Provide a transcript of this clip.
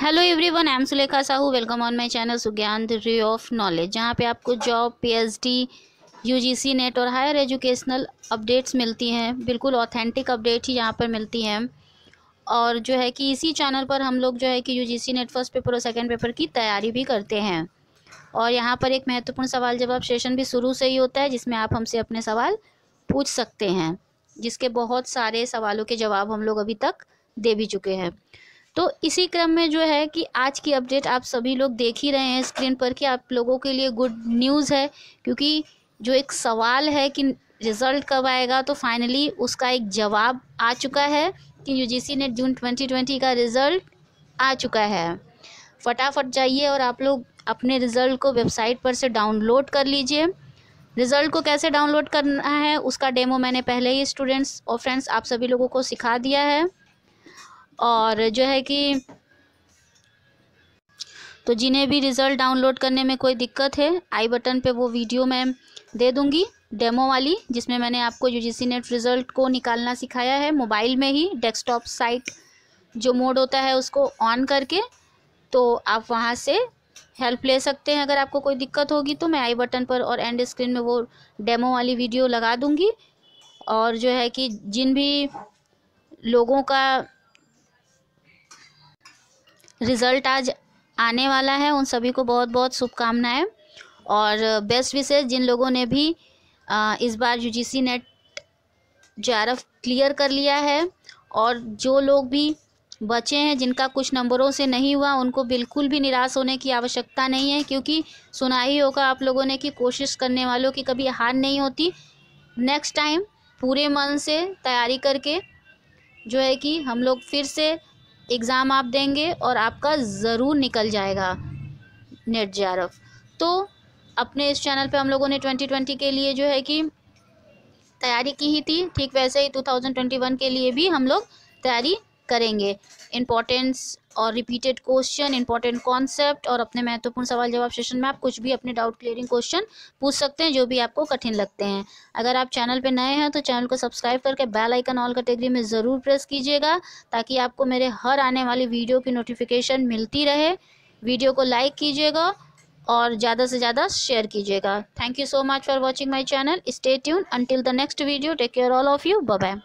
hello everyone I am Sulekha Sahu welcome on my channel Sugyan tree of knowledge जहाँ पे आपको job PhD UGC NET और higher educational updates मिलती हैं बिल्कुल ऑथेंटिक अपडेट ही यहाँ पर मिलती हैं और जो है कि इसी चैनल पर हम लोग जो है कि यूजीसी नेट फर्स्ट पेपर और सेकेंड पेपर की तैयारी भी करते हैं और यहाँ पर एक महत्वपूर्ण सवाल जवाब सेशन भी शुरू से ही होता है जिसमें आप हमसे अपने सवाल पूछ सकते हैं जिसके बहुत सारे सवालों के जवाब हम लोग अभी तक दे भी चुके हैं तो इसी क्रम में जो है कि आज की अपडेट आप सभी लोग देख ही रहे हैं स्क्रीन पर कि आप लोगों के लिए गुड न्यूज़ है क्योंकि जो एक सवाल है कि रिज़ल्ट कब आएगा तो फाइनली उसका एक जवाब आ चुका है कि यूजीसी ने जून 2020 का रिज़ल्ट आ चुका है फटाफट जाइए और आप लोग अपने रिज़ल्ट को वेबसाइट पर से डाउनलोड कर लीजिए रिज़ल्ट को कैसे डाउनलोड करना है उसका डेमो मैंने पहले ही स्टूडेंट्स और फ्रेंड्स आप सभी लोगों को सिखा दिया है और जो है कि तो जिन्हें भी रिज़ल्ट डाउनलोड करने में कोई दिक्कत है आई बटन पे वो वीडियो मैं दे दूँगी डेमो वाली जिसमें मैंने आपको यू जी नेट रिज़ल्ट को निकालना सिखाया है मोबाइल में ही डेस्कटॉप साइट जो मोड होता है उसको ऑन करके तो आप वहाँ से हेल्प ले सकते हैं अगर आपको कोई दिक्कत होगी तो मैं आई बटन पर और एंड स्क्रीन में वो डेमो वाली वीडियो लगा दूँगी और जो है कि जिन भी लोगों का रिज़ल्ट आज आने वाला है उन सभी को बहुत बहुत शुभकामनाएँ और बेस्ट विशेष जिन लोगों ने भी इस बार यू जी सी नेट एफ क्लियर कर लिया है और जो लोग भी बचे हैं जिनका कुछ नंबरों से नहीं हुआ उनको बिल्कुल भी निराश होने की आवश्यकता नहीं है क्योंकि सुना ही होगा आप लोगों ने कि कोशिश करने वालों की कभी हार नहीं होती नेक्स्ट टाइम पूरे मन से तैयारी करके जो है कि हम लोग फिर से एग्ज़ाम आप देंगे और आपका ज़रूर निकल जाएगा नेट जे तो अपने इस चैनल पे हम लोगों ने 2020 के लिए जो है कि तैयारी की ही थी ठीक वैसे ही 2021 के लिए भी हम लोग तैयारी करेंगे इंपॉर्टेंस और रिपीटेड क्वेश्चन इंपॉर्टेंट कॉन्सेप्ट और अपने महत्वपूर्ण सवाल जवाब सेशन में आप कुछ भी अपने डाउट क्लियरिंग क्वेश्चन पूछ सकते हैं जो भी आपको कठिन लगते हैं अगर आप चैनल पर नए हैं तो चैनल को सब्सक्राइब करके बेल आइकन ऑल कैटेगरी में ज़रूर प्रेस कीजिएगा ताकि आपको मेरे हर आने वाली वीडियो की नोटिफिकेशन मिलती रहे वीडियो को लाइक कीजिएगा और ज़्यादा से ज़्यादा शेयर कीजिएगा thank you so much for watching my channel stay tune until the next video take care all of you bye